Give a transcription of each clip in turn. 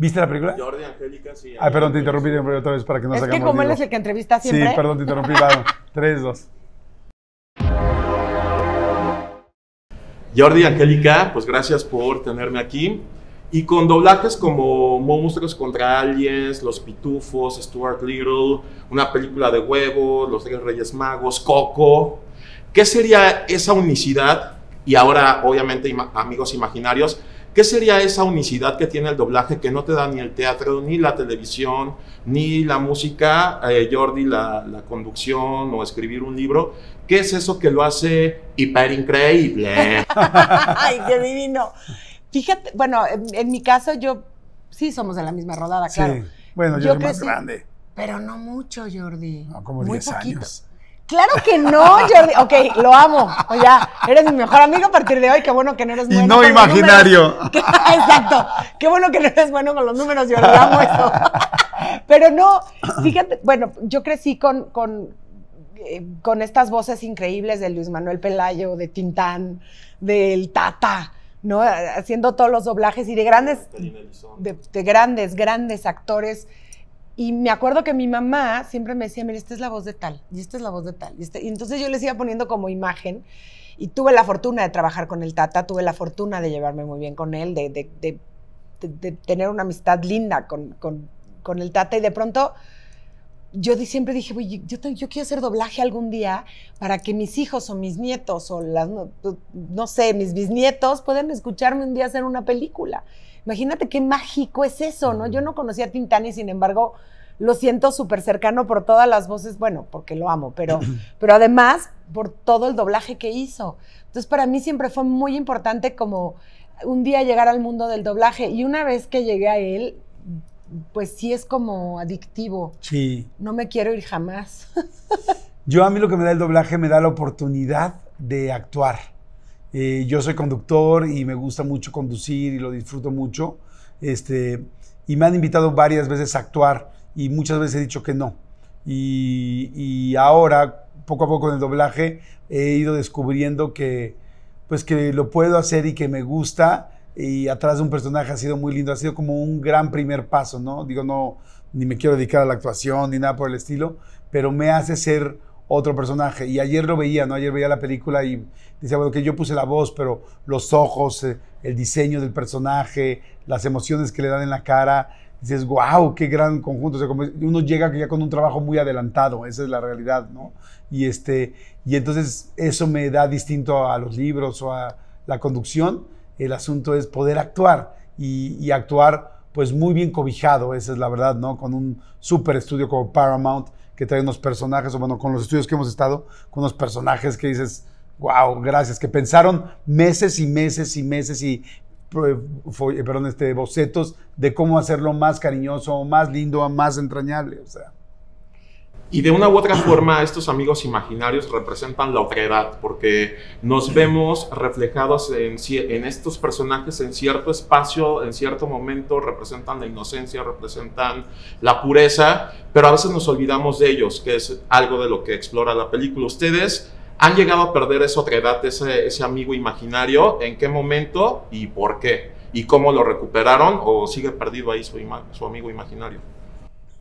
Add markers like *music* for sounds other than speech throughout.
¿Viste la película? Jordi Angélica, sí. Ay, perdón, te interrumpí otra vez para que no Es que como él es el que entrevista siempre. Sí, perdón, te interrumpí. Vamos. *laughs* Tres, dos. Jordi Angélica, pues gracias por tenerme aquí. Y con doblajes como Monstruos contra Aliens, Los Pitufos, Stuart Little, una película de huevos, Los Tres Reyes Magos, Coco. ¿Qué sería esa unicidad? Y ahora, obviamente, amigos imaginarios, ¿Qué sería esa unicidad que tiene el doblaje que no te da ni el teatro, ni la televisión, ni la música, eh, Jordi, la, conducción o escribir un libro? ¿Qué es eso que lo hace hiper increíble? *laughs* ¡Ay, qué divino! Fíjate, bueno, en, mi caso yo sí somos de la misma rodada, claro. Sí. Bueno, yo, soy más grande. Pero no mucho, Jordi. No, como 10 años. Claro que no, Jordi. Ok, lo amo. O ya, eres mi mejor amigo a partir de hoy. Qué bueno que no eres bueno. Y no imaginario. *laughs* Exacto. Qué bueno que no eres bueno con los números, Jordi. Amo eso. *laughs* Pero no, fíjate, bueno, yo crecí con, con, eh, con estas voces increíbles de Luis Manuel Pelayo, de Tintán, del Tata. ¿no? Haciendo todos los doblajes y de grandes, de, de grandes, grandes actores y me acuerdo que mi mamá siempre me decía, mira, esta es la voz de tal, y esta es la voz de tal. Y, entonces yo les iba poniendo como imagen. Y tuve la fortuna de trabajar con el Tata, tuve la fortuna de llevarme muy bien con él, de, tener una amistad linda con, con el Tata. Y de pronto yo siempre dije, güey, yo, yo, quiero hacer doblaje algún día para que mis hijos o mis nietos o las, pues, no, sé, mis bisnietos puedan escucharme un día hacer una película. Imagínate qué mágico es eso, ¿no? Yo no conocía a Tintani, sin embargo lo siento súper cercano por todas las voces, bueno, porque lo amo, pero, *clears throat* pero además por todo el doblaje que hizo. Entonces para mí siempre fue muy importante como un día llegar al mundo del doblaje y una vez que llegué a él, pues sí es como adictivo. Sí. No me quiero ir jamás. *laughs* yo a mí lo que me da el doblaje me da la oportunidad de actuar. Eh, yo soy conductor y me gusta mucho conducir y lo disfruto mucho. Este, y me han invitado varias veces a actuar y muchas veces he dicho que no. Y, y ahora, poco a poco en el doblaje, he ido descubriendo que, pues que lo puedo hacer y que me gusta y atrás de un personaje ha sido muy lindo, ha sido como un gran primer paso, ¿no? Digo, no, ni me quiero dedicar a la actuación ni nada por el estilo, pero me hace ser otro personaje. Y ayer lo veía, ¿no? Ayer veía la película y decía, bueno, que yo puse la voz, pero los ojos, eh, el diseño del personaje, las emociones que le dan en la cara, dices, wow, qué gran conjunto. O sea, como uno llega ya con un trabajo muy adelantado, esa es la realidad, ¿no? Y, este, y entonces eso me da distinto a los libros o a la conducción el asunto es poder actuar y, actuar pues muy bien cobijado, esa es la verdad, ¿no? Con un super estudio como Paramount que trae unos personajes, o bueno, con los estudios que hemos estado, con unos personajes que dices, wow, gracias, que pensaron meses y meses y meses y eh, eh, perdón, este, bocetos de cómo hacerlo más cariñoso, más lindo, más entrañable. O sea. Y de una u otra forma, estos amigos imaginarios representan la otra edad, porque nos vemos reflejados en, estos personajes en cierto espacio, en cierto momento, representan la inocencia, representan la pureza, pero a veces nos olvidamos de ellos, que es algo de lo que explora la película. ¿Ustedes han llegado a perder esa otra ese, ese amigo imaginario? ¿En qué momento y por qué? ¿Y cómo lo recuperaron o sigue perdido ahí su amigo imaginario?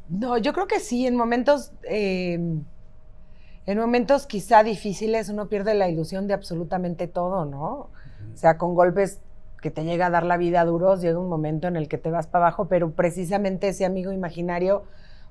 No, yo creo que sí, en momentos, eh, en momentos quizá difíciles uno pierde la ilusión de absolutamente todo, ¿no? O sea, con golpes que te llega a dar la vida duros, llega un momento en el que te vas para abajo, pero precisamente ese amigo imaginario,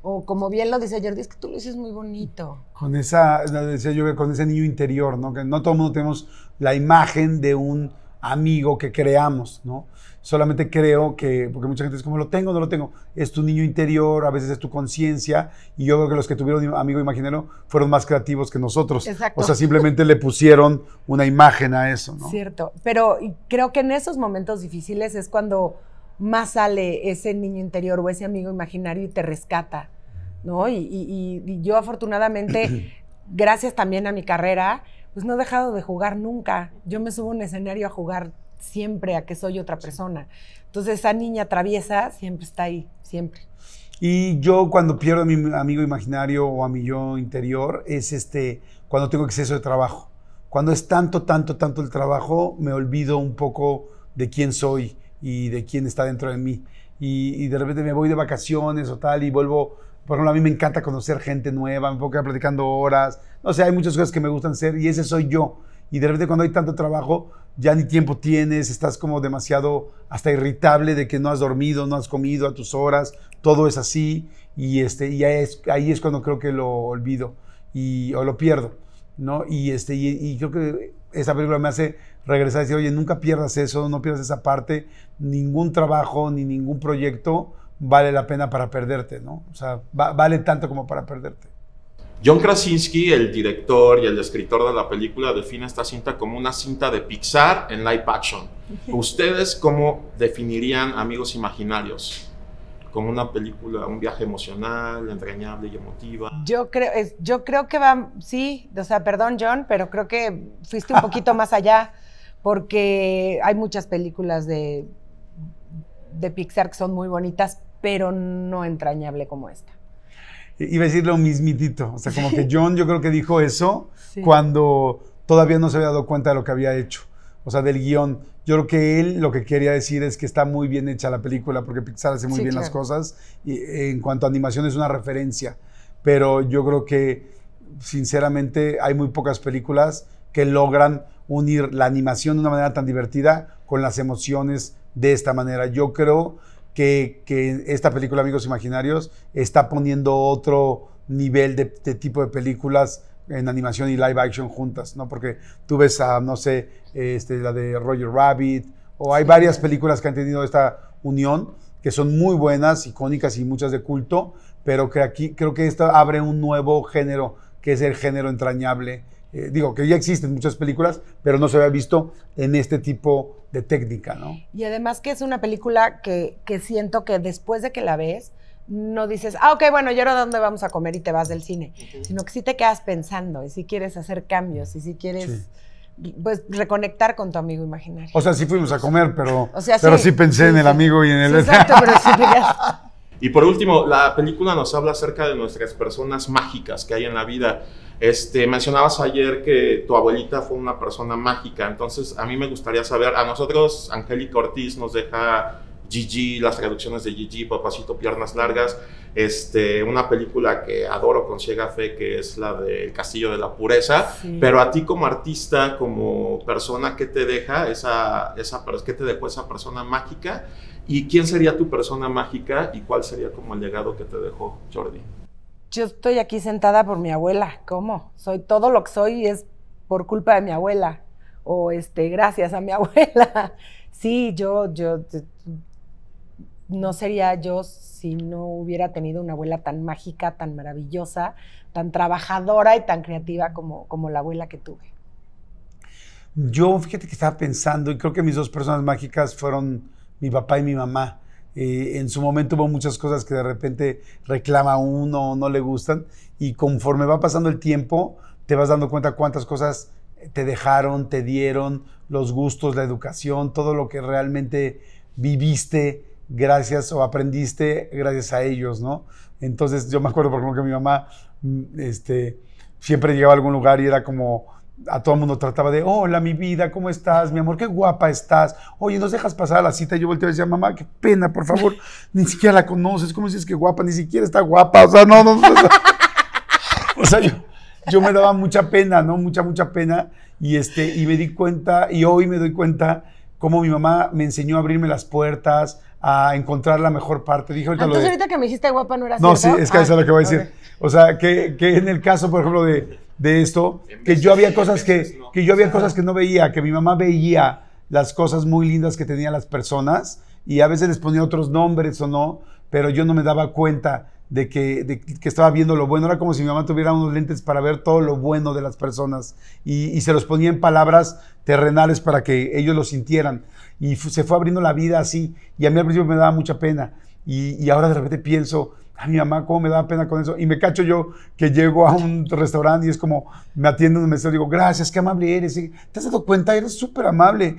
o como bien lo dice ayer es que tú lo dices muy bonito. Con esa, decía yo, con ese niño interior, ¿no? Que no todo el mundo tenemos la imagen de un amigo que creamos, ¿no? Solamente creo que, porque mucha gente es como, lo tengo, no lo tengo, es tu niño interior, a veces es tu conciencia, y yo creo que los que tuvieron amigo imaginario fueron más creativos que nosotros. Exacto. O sea, simplemente le pusieron una imagen a eso, ¿no? Cierto, pero creo que en esos momentos difíciles es cuando más sale ese niño interior o ese amigo imaginario y te rescata, ¿no? y yo afortunadamente, *clears throat* gracias también a mi carrera, pues no he dejado de jugar nunca. Yo me subo a un escenario a jugar siempre, a que soy otra persona. Entonces esa niña traviesa siempre está ahí, siempre. Y yo cuando pierdo a mi amigo imaginario o a mi yo interior es este cuando tengo exceso de trabajo. Cuando es tanto, tanto, tanto el trabajo, me olvido un poco de quién soy y de quién está dentro de mí. Y, y de repente me voy de vacaciones o tal y vuelvo por ejemplo, a mí me encanta conocer gente nueva, me puedo quedar platicando horas. No sé, hay muchas cosas que me gustan hacer y ese soy yo. Y de repente cuando hay tanto trabajo, ya ni tiempo tienes, estás como demasiado hasta irritable de que no has dormido, no has comido a tus horas, todo es así. Y, este, y ahí, es, ahí es cuando creo que lo olvido y, o lo pierdo. ¿no? Y, este, y, y creo que esa película me hace regresar y decir, oye, nunca pierdas eso, no pierdas esa parte, ningún trabajo ni ningún proyecto vale la pena para perderte, ¿no? O sea, vale tanto como para perderte. John Krasinski, el director y el escritor de la película, define esta cinta como una cinta de Pixar en live action. ¿Ustedes cómo definirían Amigos Imaginarios? Como una película, un viaje emocional, entrañable y emotiva. Yo creo, yo creo que va, sí, o sea, perdón John, pero creo que fuiste un poquito más allá, porque hay muchas películas de, de Pixar que son muy bonitas, pero no entrañable como esta. Iba a decir lo mismitito, o sea, como que *laughs* John yo creo que dijo eso cuando todavía no se había dado cuenta de lo que había hecho, o sea, del guión. Yo creo que él lo que quería decir es que está muy bien hecha la película, porque Pixar hace muy bien las cosas, y en cuanto a animación es una referencia, pero yo creo que sinceramente hay muy pocas películas que logran unir la animación de una manera tan divertida con las emociones de esta manera. Yo creo que, esta película Amigos Imaginarios está poniendo otro nivel de, tipo de películas en animación y live action juntas, ¿no? Porque tú ves a, no sé, este, la de Roger Rabbit, o hay varias películas que han tenido esta unión, que son muy buenas, icónicas y muchas de culto, pero que aquí creo que esto abre un nuevo género, que es el género entrañable eh, digo, que ya existen muchas películas, pero no se había visto en este tipo de técnica, ¿no? Y además que es una película que, siento que después de que la ves, no dices, ah, ok, bueno, ¿y ahora dónde vamos a comer y te vas del cine? Sino que sí te quedas pensando y si quieres hacer cambios y si quieres... Pues reconectar con tu amigo imaginario. O sea, sí fuimos a comer, pero, pero sí, pensé en el amigo y en el... exacto, pero sí *laughs* Y por último, la película nos habla acerca de nuestras personas mágicas que hay en la vida. Este, mencionabas ayer que tu abuelita fue una persona mágica, entonces a mí me gustaría saber, a nosotros Angélica Ortiz nos deja Gigi, las traducciones de Gigi, Papacito, Piernas Largas, este, una película que adoro con ciega fe, que es la de Castillo de la Pureza, pero a ti como artista, como persona, ¿qué te deja esa, esa, qué te dejó esa persona mágica? ¿Y quién sería tu persona mágica y cuál sería como el legado que te dejó Jordi? yo estoy aquí sentada por mi abuela, ¿cómo? Soy todo lo que soy es por culpa de mi abuela o este gracias a mi *laughs* abuela. Sí, yo yo no sería yo si no hubiera tenido una abuela tan mágica, tan maravillosa, tan trabajadora y tan creativa como, como la abuela que tuve. Yo fíjate que estaba pensando y creo que mis dos personas mágicas fueron mi papá y mi mamá. Eh, en su momento hubo muchas cosas que de repente reclama uno o no le gustan y conforme va pasando el tiempo te vas dando cuenta cuántas cosas te dejaron, te dieron, los gustos, la educación, todo lo que realmente viviste gracias o aprendiste gracias a ellos, ¿no? Entonces yo me acuerdo por ejemplo que mi mamá mm, este, siempre llegaba a algún lugar y era como a todo el mundo trataba de, hola, mi vida, ¿cómo estás? Mi amor, qué guapa estás. Oye, ¿nos dejas pasar la cita? Yo volteo y decía, mamá, qué pena, por favor. *laughs* Ni siquiera la conoces. ¿Cómo dices que guapa? Ni siquiera está guapa. O sea, no, no. *laughs* o sea, yo, me daba mucha pena, ¿no? Mucha, mucha pena. Y, este, y me di cuenta, y hoy me doy cuenta cómo mi mamá me enseñó a abrirme las puertas, a encontrar la mejor parte. dijo Entonces, ahorita que me dijiste guapa no era No, sí, es que eso es ah, lo que voy a decir. O sea, que, que en el caso, por ejemplo, de de esto, que yo había cosas que, yo había cosas que no veía, que mi mamá veía las cosas muy lindas que tenían las personas y a veces les ponía otros nombres o no, pero yo no me daba cuenta de que, que estaba viendo lo bueno. Era como si mi mamá tuviera unos lentes para ver todo lo bueno de las personas y, se los ponía en palabras terrenales para que ellos lo sintieran. Y se fue abriendo la vida así y a mí al principio me daba mucha pena y, y ahora de repente pienso, a mi mamá, cómo me da pena con eso. Y me cacho yo que llego a un restaurante y es como, me atienden un mesero, digo, gracias, qué amable eres. Y, ¿Te has dado cuenta? Eres súper amable.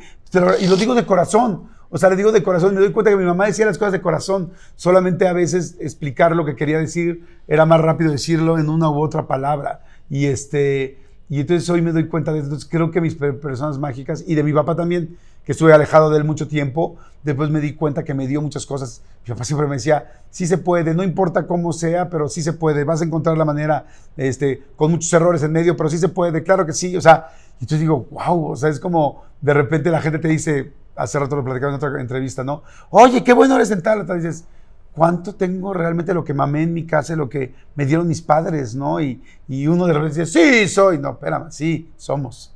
Y lo digo de corazón. O sea, le digo de corazón, me doy cuenta que mi mamá decía las cosas de corazón, solamente a veces explicar lo que quería decir era más rápido decirlo en una u otra palabra. Y este y entonces hoy me doy cuenta de eso, creo que mis personas mágicas y de mi papá también que estuve alejado de él mucho tiempo, después me di cuenta que me dio muchas cosas. Mi papá siempre me decía, sí se puede, no importa cómo sea, pero sí se puede, vas a encontrar la manera, este, con muchos errores en medio, pero sí se puede, claro que sí, o sea, entonces digo, wow, o sea, es como de repente la gente te dice, hace rato lo platicaba en otra entrevista, ¿no? Oye, qué bueno eres en tal, dices, ¿cuánto tengo realmente lo que mamé en mi casa, lo que me dieron mis padres, ¿no? Y, y uno de repente dice, sí, soy, no, espérame, sí, somos.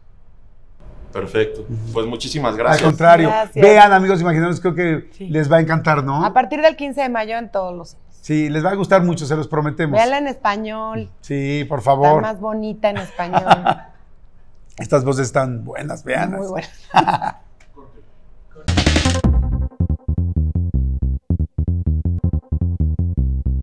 Perfecto. Pues muchísimas gracias. Al contrario, vean amigos imaginarios, creo que les va a encantar, ¿no? A partir del 15 de mayo en todos los... Sí, les va a gustar mucho, se los prometemos. Véanla en español. Sí, por favor. Está más bonita en español. *laughs* Estas voces están buenas, vean. Muy buenas. *laughs*